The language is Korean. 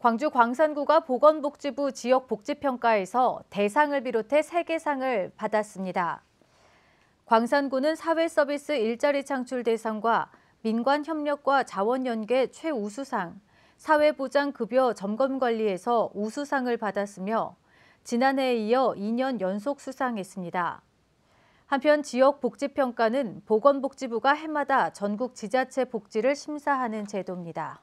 광주 광산구가 보건복지부 지역복지평가에서 대상을 비롯해 3개상을 받았습니다. 광산구는 사회서비스 일자리 창출 대상과 민관협력과 자원연계 최우수상, 사회보장급여 점검관리에서 우수상을 받았으며 지난해에 이어 2년 연속 수상했습니다. 한편 지역복지평가는 보건복지부가 해마다 전국 지자체 복지를 심사하는 제도입니다.